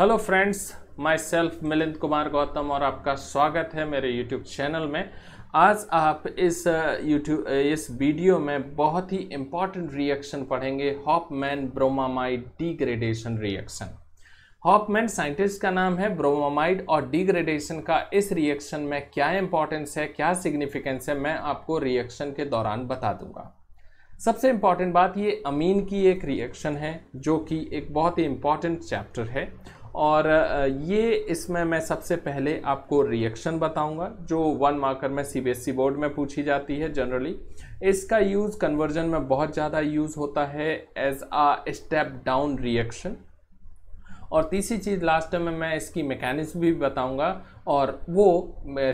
hello friends myself Milind Kumar Gautam और आपका स्वागत है मेरे यूट्यूब चैनल में आज आप इस यूट्यूब इस वीडियो में बहुत ही इम्पॉर्टेंट रिएक्शन पढ़ेंगे Hofmann bromamide degradation reaction Hofmann scientist का नाम है ब्रोमामाइड और डिग्रेडेशन का इस रिएक्शन में क्या इंपॉर्टेंस है क्या सिग्निफिकेंस है मैं आपको रिएक्शन के दौरान बता दूंगा सबसे इम्पॉर्टेंट बात ये अमीन की एक रिएक्शन है जो कि एक बहुत ही इम्पॉर्टेंट चैप्टर है और ये इसमें मैं सबसे पहले आपको रिएक्शन बताऊंगा जो वन मार्कर में सीबीएसई बोर्ड e में पूछी जाती है जनरली इसका यूज़ कन्वर्जन में बहुत ज़्यादा यूज़ होता है as a step down reaction और तीसरी चीज़ लास्ट में मैं इसकी मैकेनिज्म भी बताऊंगा और वो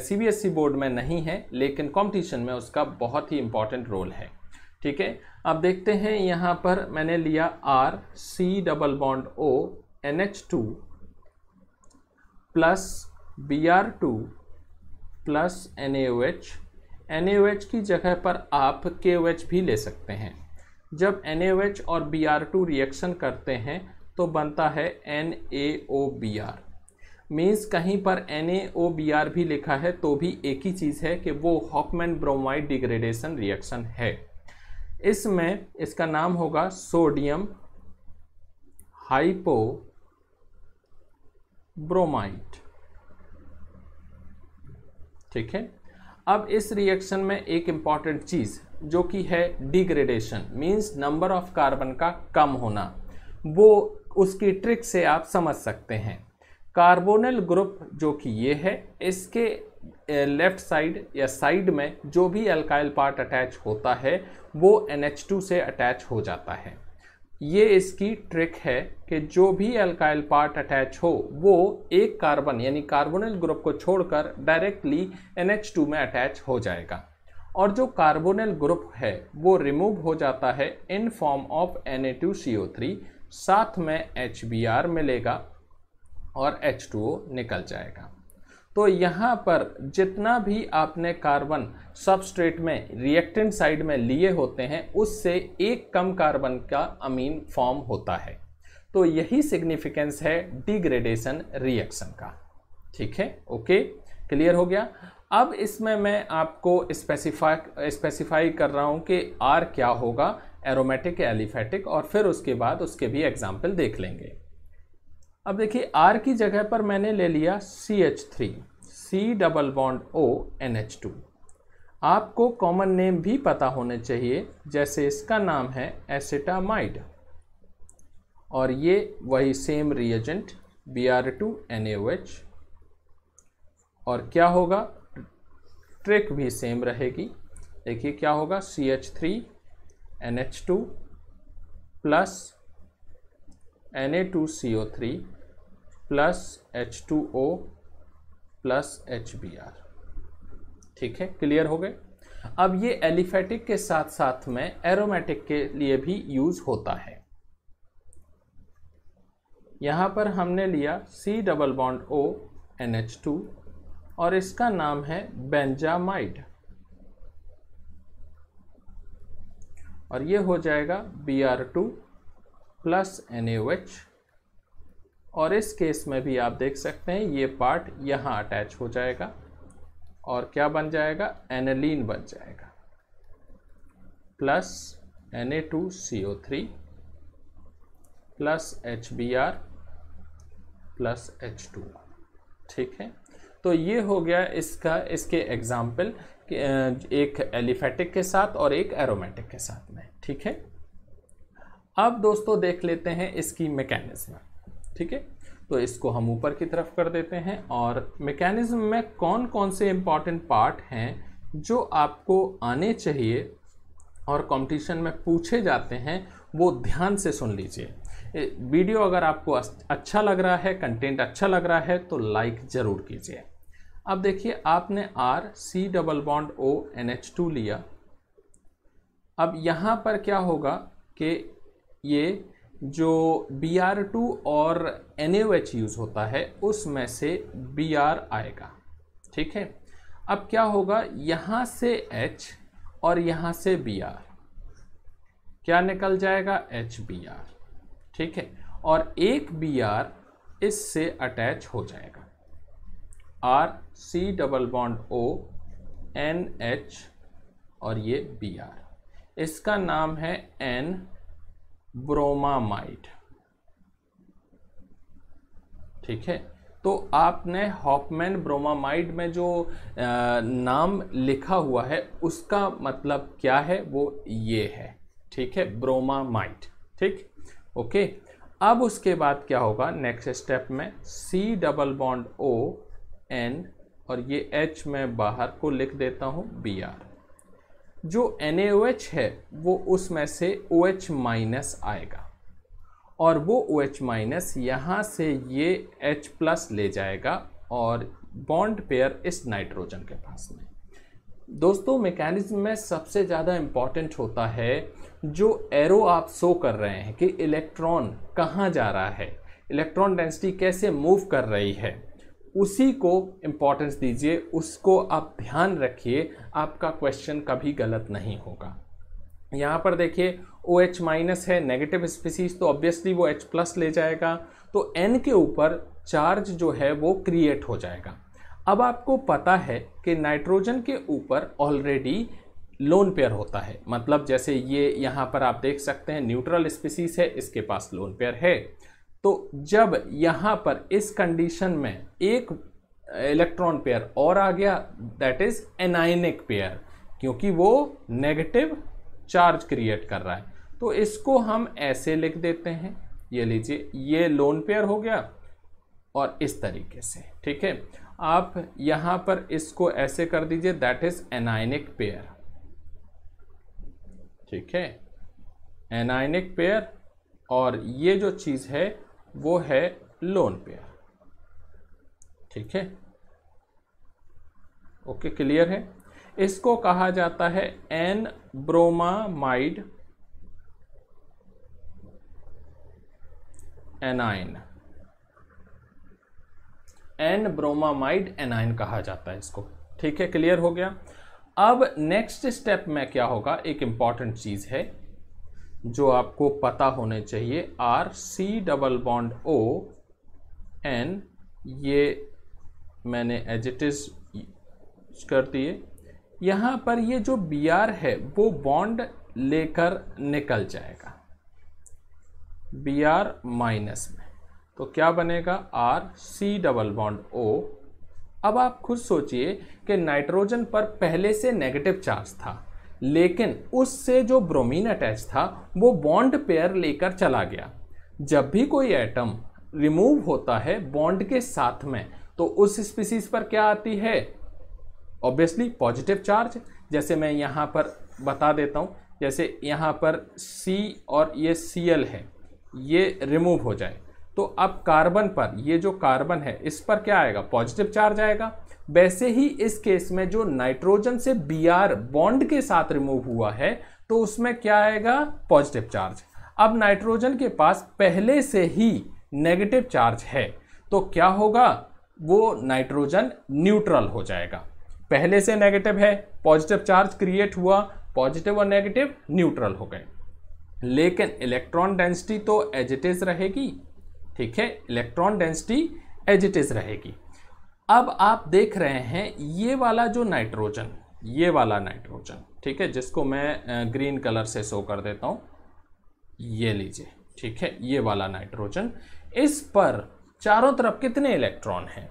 सीबीएसई बोर्ड e में नहीं है लेकिन कंपटीशन में उसका बहुत ही इम्पॉर्टेंट रोल है ठीक है अब देखते हैं यहाँ पर मैंने लिया R C double bond O N H two plus B R two plus N A O H N A O H की जगह पर आप के ओ एच भी ले सकते हैं जब एन ए ओ एच और बी आर टू रिएक्शन करते हैं तो बनता है N A O B R means कहीं पर N A O B R भी लिखा है तो भी एक ही चीज़ है कि वो हॉकमैन ब्रोमाइड डिग्रेडेशन रिएक्शन है इसमें इसका नाम होगा सोडियम हाइपो ब्रोमाइड ठीक है अब इस रिएक्शन में एक इंपॉर्टेंट चीज जो कि है degradation means number of carbon का कम होना वो उसकी ट्रिक से आप समझ सकते हैं कार्बोनल ग्रुप जो कि ये है इसके लेफ्ट साइड या साइड में जो भी अल्काइल पार्ट अटैच होता है वो NH2 से अटैच हो जाता है ये इसकी ट्रिक है कि जो भी एल्काइल पार्ट अटैच हो वो एक कार्बन यानी कार्बोनिल ग्रुप को छोड़कर डायरेक्टली NH2 में अटैच हो जाएगा और जो कार्बोनिल ग्रुप है वो रिमूव हो जाता है इन फॉर्म ऑफ Na2CO3 साथ में HBr मिलेगा और H2O निकल जाएगा तो यहाँ पर जितना भी आपने कार्बन सबस्ट्रेट में रिएक्टेंट साइड में लिए होते हैं उससे एक कम कार्बन का अमीन फॉर्म होता है तो यही सिग्निफिकेंस है डिग्रेडेशन रिएक्शन का ठीक है ओके क्लियर हो गया अब इसमें मैं आपको स्पेसिफाई स्पेसिफाई कर रहा हूँ कि आर क्या होगा एरोमेटिक एलिफेटिक और फिर उसके बाद उसके भी एग्जाम्पल देख लेंगे अब देखिए आर की जगह पर मैंने ले लिया C H three C double bond O N H two आपको कॉमन नेम भी पता होने चाहिए जैसे इसका नाम है एसिटामाइड और ये वही same reagent B R two N H और क्या होगा ट्रिक भी सेम रहेगी देखिए क्या होगा C H three N H two plus N A two C O three plus H two O plus H B R ठीक है क्लियर हो गए अब ये एलिफेटिक के साथ साथ में एरोमेटिक के लिए भी यूज होता है यहां पर हमने लिया C double bond O N H two और इसका नाम है बेंजामाइड और ये हो जाएगा B R two plus N H और इस केस में भी आप देख सकते हैं ये पार्ट यहाँ अटैच हो जाएगा और क्या बन जाएगा एनलिन बन जाएगा plus N A two C O three plus H B R plus H two ठीक है तो ये हो गया इसका इसके एग्जाम्पल एक एलिफेटिक के साथ और एक एरोमेटिक के साथ में ठीक है अब दोस्तों देख लेते हैं इसकी मैकेनिज्म ठीक है तो इसको हम ऊपर की तरफ कर देते हैं और मेकेनिज़्म में कौन कौन से इम्पॉर्टेंट पार्ट हैं जो आपको आने चाहिए और कंपटीशन में पूछे जाते हैं वो ध्यान से सुन लीजिए वीडियो अगर आपको अच्छा लग रहा है कंटेंट अच्छा लग रहा है तो लाइक ज़रूर कीजिए अब देखिए आपने R C double bond O N H two लिया अब यहाँ पर क्या होगा कि ये जो बी आर टू और एन एच यूज़ होता है उसमें से बी आर आएगा ठीक है अब क्या होगा यहाँ से एच और यहाँ से बी आर क्या निकल जाएगा एच बी आर ठीक है और एक बी आर इससे अटैच हो जाएगा R C double bond O N H और ये बी आर इसका नाम है एन ब्रोमामाइड ठीक है तो आपने हॉपमैन ब्रोमामाइड में जो नाम लिखा हुआ है उसका मतलब क्या है वो ये है ठीक है ब्रोमामाइड ठीक ओके अब उसके बाद क्या होगा नेक्स्ट स्टेप में C double bond O N और ये एच में बाहर को लिख देता हूं बी आर जो एन है वो उसमें से ओ OH माइनस आएगा और वो ओ OH माइनस यहाँ से ये H प्लस ले जाएगा और बॉन्ड पेयर इस नाइट्रोजन के पास में दोस्तों मैकेनिज्म में सबसे ज़्यादा इम्पॉर्टेंट होता है जो एरो आप शो कर रहे हैं कि इलेक्ट्रॉन कहाँ जा रहा है इलेक्ट्रॉन डेंसिटी कैसे मूव कर रही है उसी को इम्पोर्टेंस दीजिए उसको आप ध्यान रखिए आपका क्वेश्चन कभी गलत नहीं होगा यहाँ पर देखिए ओ एच माइनस है नेगेटिव स्पीसीज तो ऑब्वियसली वो एच प्लस ले जाएगा तो एन के ऊपर चार्ज जो है वो क्रिएट हो जाएगा अब आपको पता है कि नाइट्रोजन के ऊपर ऑलरेडी लोन पेयर होता है मतलब जैसे ये यहाँ पर आप देख सकते हैं न्यूट्रल स्पीसीज है इसके पास लोन पेयर है तो जब यहाँ पर इस कंडीशन में एक इलेक्ट्रॉन पेयर और आ गया दैट इज एनाइनिक पेयर क्योंकि वो नेगेटिव चार्ज क्रिएट कर रहा है तो इसको हम ऐसे लिख देते हैं ये लीजिए ये लोन पेयर हो गया और इस तरीके से ठीक है आप यहां पर इसको ऐसे कर दीजिए दैट इज एनाइनिक पेयर ठीक है एनाइनिक पेयर और ये जो चीज़ है वो है लोन पेयर ठीक है ओके क्लियर है इसको कहा जाता है N bromamide anion N bromamide anion कहा जाता है इसको ठीक है क्लियर हो गया अब नेक्स्ट स्टेप में क्या होगा एक इंपॉर्टेंट चीज है जो आपको पता होने चाहिए R C double bond O N ये मैंने एजिटिस कर दिए यहाँ पर ये जो बी आर है वो बॉन्ड लेकर निकल जाएगा बी आर माइनस में तो क्या बनेगा R C double bond O अब आप खुद सोचिए कि नाइट्रोजन पर पहले से नेगेटिव चार्ज था लेकिन उससे जो ब्रोमीन अटैच था वो बॉन्ड पेयर लेकर चला गया जब भी कोई एटम रिमूव होता है बॉन्ड के साथ में तो उस स्पीसीज पर क्या आती है ऑब्वियसली पॉजिटिव चार्ज जैसे मैं यहाँ पर बता देता हूँ जैसे यहाँ पर सी और ये सी एल है ये रिमूव हो जाए तो अब कार्बन पर ये जो कार्बन है इस पर क्या आएगा पॉजिटिव चार्ज आएगा वैसे ही इस केस में जो नाइट्रोजन से बी आर बॉन्ड के साथ रिमूव हुआ है तो उसमें क्या आएगा पॉजिटिव चार्ज अब नाइट्रोजन के पास पहले से ही नेगेटिव चार्ज है तो क्या होगा वो नाइट्रोजन न्यूट्रल हो जाएगा पहले से नेगेटिव है पॉजिटिव चार्ज क्रिएट हुआ पॉजिटिव और नेगेटिव न्यूट्रल हो गए लेकिन इलेक्ट्रॉन डेंसिटी तो एज इट इज रहेगी ठीक है electron density as it is रहेगी अब आप देख रहे हैं ये वाला जो नाइट्रोजन ये वाला नाइट्रोजन ठीक है जिसको मैं ग्रीन कलर से शो कर देता हूँ ये लीजिए ठीक है ये वाला नाइट्रोजन इस पर चारों तरफ कितने इलेक्ट्रॉन हैं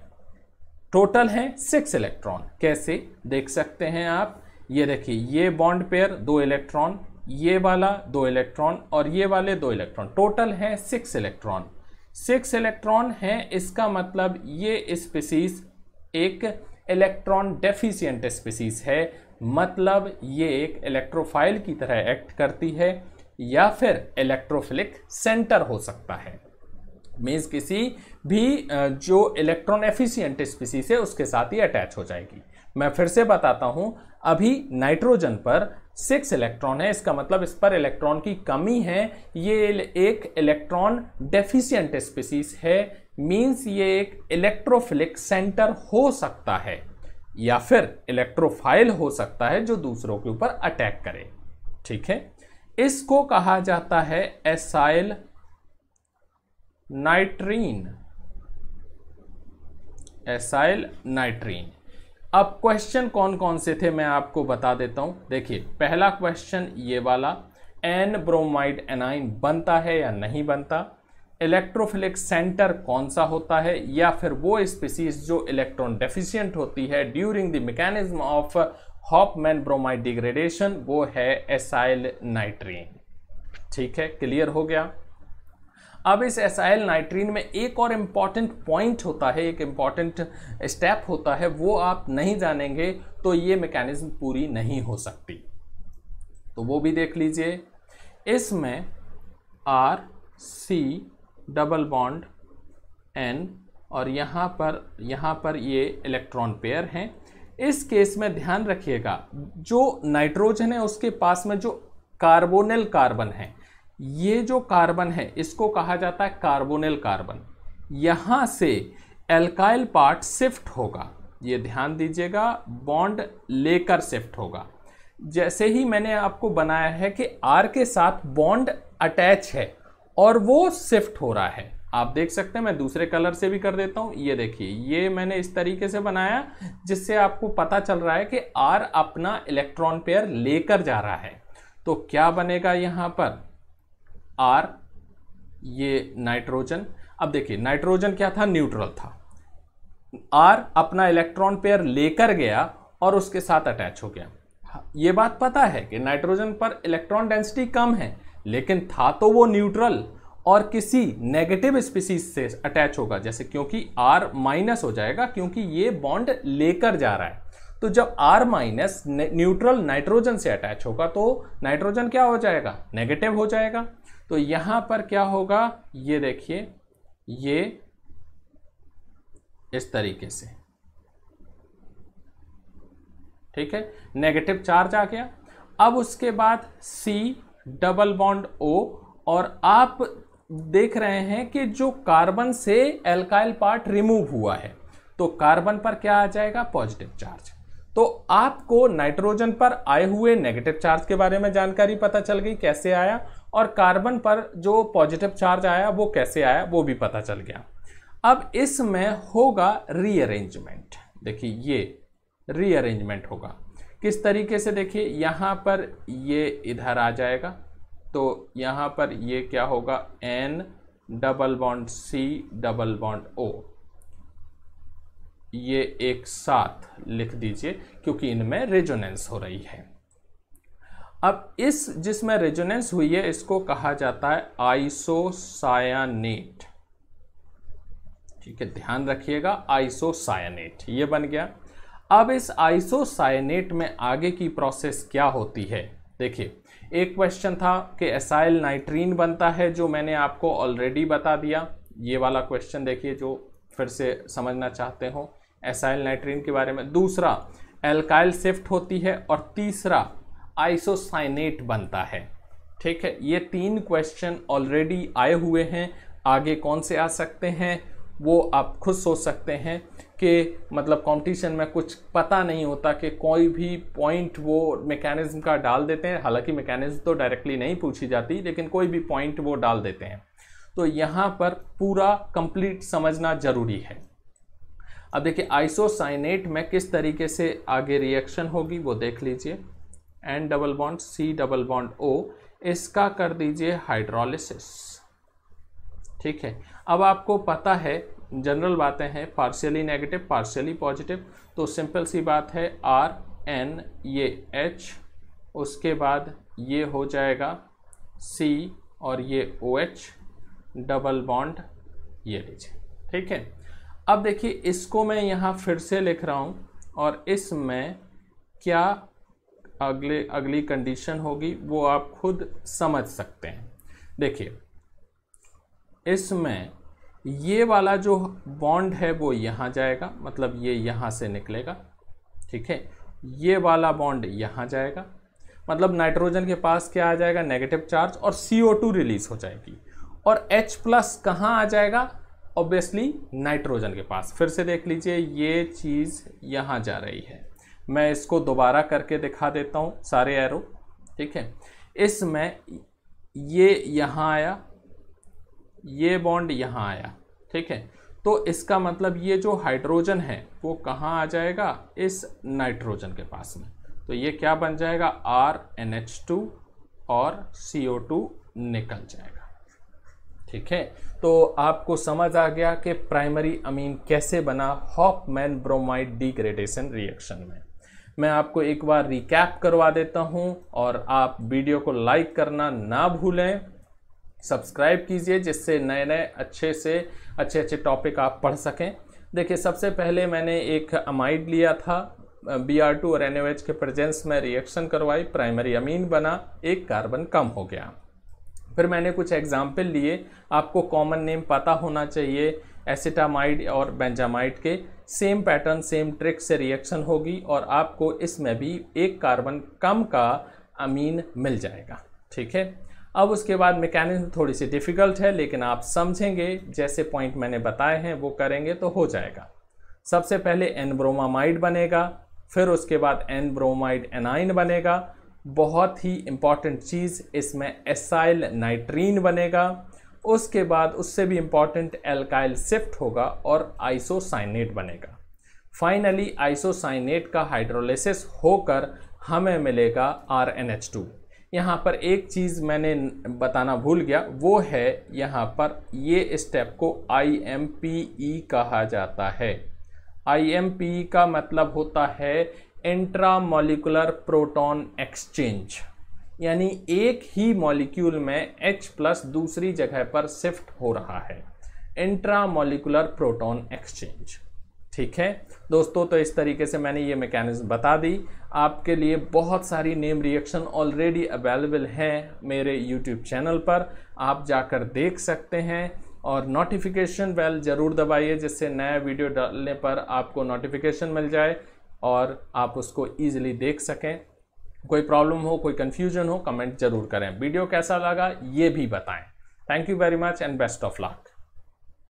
टोटल है सिक्स इलेक्ट्रॉन कैसे देख सकते हैं आप ये देखिए ये बॉन्ड पेयर दो इलेक्ट्रॉन ये वाला दो इलेक्ट्रॉन और ये वाले दो इलेक्ट्रॉन टोटल है सिक्स इलेक्ट्रॉन सिक्स इलेक्ट्रॉन है इसका मतलब ये स्पीसीज एक इलेक्ट्रॉन डेफिशिएंट स्पीसीज है मतलब ये एक इलेक्ट्रोफाइल की तरह एक्ट करती है या फिर इलेक्ट्रोफिलिक सेंटर हो सकता है मीन्स किसी भी जो इलेक्ट्रॉन एफिशिएंट स्पीसीज है उसके साथ ही अटैच हो जाएगी मैं फिर से बताता हूँ अभी नाइट्रोजन पर सिक्स इलेक्ट्रॉन है इसका मतलब इस पर इलेक्ट्रॉन की कमी है ये एक इलेक्ट्रॉन डेफिशियंट स्पीसीज है मींस ये एक इलेक्ट्रोफिलिक सेंटर हो सकता है या फिर इलेक्ट्रोफाइल हो सकता है जो दूसरों के ऊपर अटैक करे ठीक है इसको कहा जाता है एसाइल नाइट्रीन एसाइल नाइट्रीन अब क्वेश्चन कौन कौन से थे मैं आपको बता देता हूं देखिए पहला क्वेश्चन ये वाला एन ब्रोमाइड एनाइन बनता है या नहीं बनता इलेक्ट्रोफिलिक सेंटर कौन सा होता है या फिर वो स्पीसीज जो इलेक्ट्रॉन डेफिशिएंट होती है during the mechanism of Hofmann bromide degradation वो है एसाइल नाइट्रीन ठीक है क्लियर हो गया अब इस एसाइल नाइट्रीन में एक और इम्पॉर्टेंट पॉइंट होता है एक इम्पॉर्टेंट स्टेप होता है वो आप नहीं जानेंगे तो ये मैकेनिज्म पूरी नहीं हो सकती तो वो भी देख लीजिए इसमें R C double bond N और यहाँ पर यहाँ पर ये इलेक्ट्रॉन पेयर हैं इस केस में ध्यान रखिएगा जो नाइट्रोजन है उसके पास में जो कार्बोनल कार्बन है ये जो कार्बन है इसको कहा जाता है कार्बोनिल कार्बन यहाँ से एल्काइल पार्ट शिफ्ट होगा ये ध्यान दीजिएगा बॉन्ड लेकर शिफ्ट होगा जैसे ही मैंने आपको बनाया है कि आर के साथ बॉन्ड अटैच है और वो शिफ्ट हो रहा है आप देख सकते हैं मैं दूसरे कलर से भी कर देता हूँ ये देखिए ये मैंने इस तरीके से बनाया जिससे आपको पता चल रहा है कि आर अपना इलेक्ट्रॉन पेयर लेकर जा रहा है तो क्या बनेगा यहाँ पर आर ये नाइट्रोजन अब देखिए नाइट्रोजन क्या था न्यूट्रल था आर अपना इलेक्ट्रॉन पेयर लेकर गया और उसके साथ अटैच हो गया हाँ, ये बात पता है कि नाइट्रोजन पर इलेक्ट्रॉन डेंसिटी कम है लेकिन था तो वो न्यूट्रल और किसी नेगेटिव स्पीसीज से अटैच होगा जैसे क्योंकि आर माइनस हो जाएगा क्योंकि ये बॉन्ड लेकर जा रहा है तो जब आर माइनस न्यूट्रल नाइट्रोजन से अटैच होगा तो नाइट्रोजन क्या हो जाएगा नेगेटिव हो जाएगा तो यहां पर क्या होगा ये देखिए ये इस तरीके से ठीक है नेगेटिव चार्ज आ गया अब उसके बाद सी डबल बॉन्ड ओ और आप देख रहे हैं कि जो कार्बन से एल्काइल पार्ट रिमूव हुआ है तो कार्बन पर क्या आ जाएगा पॉजिटिव चार्ज तो आपको नाइट्रोजन पर आए हुए नेगेटिव चार्ज के बारे में जानकारी पता चल गई कैसे आया और कार्बन पर जो पॉजिटिव चार्ज आया वो कैसे आया वो भी पता चल गया अब इसमें होगा रीअरेंजमेंट देखिए ये रीअरेंजमेंट होगा किस तरीके से देखिए यहाँ पर ये इधर आ जाएगा तो यहाँ पर ये क्या होगा N double bond C double bond O ये एक साथ लिख दीजिए क्योंकि इनमें रेजोनेंस हो रही है अब इस जिसमें रेजोनेंस हुई है इसको कहा जाता है आइसोसायनेट ठीक है ध्यान रखिएगा आइसोसायनेट ये बन गया अब इस आइसोसायनेट में आगे की प्रोसेस क्या होती है देखिए एक क्वेश्चन था कि एसाइल नाइट्रीन बनता है जो मैंने आपको ऑलरेडी बता दिया ये वाला क्वेश्चन देखिए जो फिर से समझना चाहते हो एसाइल नाइट्रीन के बारे में दूसरा एल्काइल शिफ्ट होती है और तीसरा आइसोसाइनेट बनता है ठीक है ये तीन क्वेश्चन ऑलरेडी आए हुए हैं आगे कौन से आ सकते हैं वो आप खुद सोच सकते हैं कि मतलब कंपटीशन में कुछ पता नहीं होता कि कोई भी पॉइंट वो मैकेनिज़्म का डाल देते हैं हालांकि मैकेनिज़्म तो डायरेक्टली नहीं पूछी जाती लेकिन कोई भी पॉइंट वो डाल देते हैं तो यहाँ पर पूरा कंप्लीट समझना ज़रूरी है अब देखिए आइसोसाइनेट में किस तरीके से आगे रिएक्शन होगी वो देख लीजिए N double bond C double bond O इसका कर दीजिए हाइड्रोलिसिस ठीक है अब आपको पता है जनरल बातें हैं पार्शियली नेगेटिव पार्शियली पॉजिटिव तो सिंपल सी बात है आर एन ये एच उसके बाद ये हो जाएगा सी और ये O OH, H double bond ये लीजिए ठीक है अब देखिए इसको मैं यहाँ फिर से लिख रहा हूँ और इसमें क्या अगले अगली कंडीशन होगी वो आप खुद समझ सकते हैं देखिए इसमें ये वाला जो बॉन्ड है वो यहाँ जाएगा मतलब ये यहाँ से निकलेगा ठीक है ये वाला बॉन्ड यहाँ जाएगा मतलब नाइट्रोजन के पास क्या आ जाएगा नेगेटिव चार्ज और सी रिलीज हो जाएगी और H प्लस कहाँ आ जाएगा ऑब्वियसली नाइट्रोजन के पास फिर से देख लीजिए ये चीज़ यहाँ जा रही है मैं इसको दोबारा करके दिखा देता हूँ सारे एरो ठीक है इसमें ये यहाँ आया ये बॉन्ड यहाँ आया ठीक है तो इसका मतलब ये जो हाइड्रोजन है वो कहाँ आ जाएगा इस नाइट्रोजन के पास में तो ये क्या बन जाएगा आर एन एच टू और सी ओ टू निकल जाएगा ठीक है तो आपको समझ आ गया कि प्राइमरी अमीन कैसे बना हॉपमैन ब्रोमाइड डिग्रेडेशन रिएक्शन में मैं आपको एक बार रिकैप करवा देता हूं और आप वीडियो को लाइक करना ना भूलें सब्सक्राइब कीजिए जिससे नए नए अच्छे से अच्छे अच्छे टॉपिक आप पढ़ सकें देखिए सबसे पहले मैंने एक अमाइड लिया था बी आर टू और एन के प्रेजेंस में रिएक्शन करवाई प्राइमरी अमीन बना एक कार्बन कम हो गया फिर मैंने कुछ एग्जाम्पल लिए आपको कॉमन नेम पता होना चाहिए एसिटामाइड और बेंजामाइड के सेम पैटर्न सेम ट्रिक से रिएक्शन होगी और आपको इसमें भी एक कार्बन कम का अमीन मिल जाएगा ठीक है अब उसके बाद मैकेनिज्म थोड़ी सी डिफ़िकल्ट है लेकिन आप समझेंगे जैसे पॉइंट मैंने बताए हैं वो करेंगे तो हो जाएगा सबसे पहले एनब्रोमामाइड बनेगा फिर उसके बाद एनब्रोमाइड एनाइन बनेगा बहुत ही इम्पॉर्टेंट चीज़ इसमें एसाइल नाइट्रीन बनेगा उसके बाद उससे भी इम्पॉर्टेंट एल्काइल शिफ्ट होगा और आइसोसाइनेट बनेगा फाइनली आइसोसाइनेट का हाइड्रोलिसिस होकर हमें मिलेगा आर एन एच टू यहाँ पर एक चीज़ मैंने बताना भूल गया वो है यहाँ पर ये स्टेप को आई एम पी ई कहा जाता है आई एम पी ई का मतलब होता है इंट्रामोलिकुलर प्रोटॉन एक्सचेंज यानी एक ही मॉलिक्यूल में एच प्लस दूसरी जगह पर शिफ्ट हो रहा है इंट्रामोलिकुलर प्रोटॉन एक्सचेंज ठीक है दोस्तों तो इस तरीके से मैंने ये मैकेनिज्म बता दी आपके लिए बहुत सारी नेम रिएक्शन ऑलरेडी अवेलेबल हैं मेरे यूट्यूब चैनल पर आप जाकर देख सकते हैं और नोटिफिकेशन बेल ज़रूर दबाइए जिससे नया वीडियो डालने पर आपको नोटिफिकेशन मिल जाए और आप उसको ईजिली देख सकें कोई प्रॉब्लम हो कोई कन्फ्यूजन हो कमेंट जरूर करें वीडियो कैसा लगा ये भी बताएं thank you very much and best of luck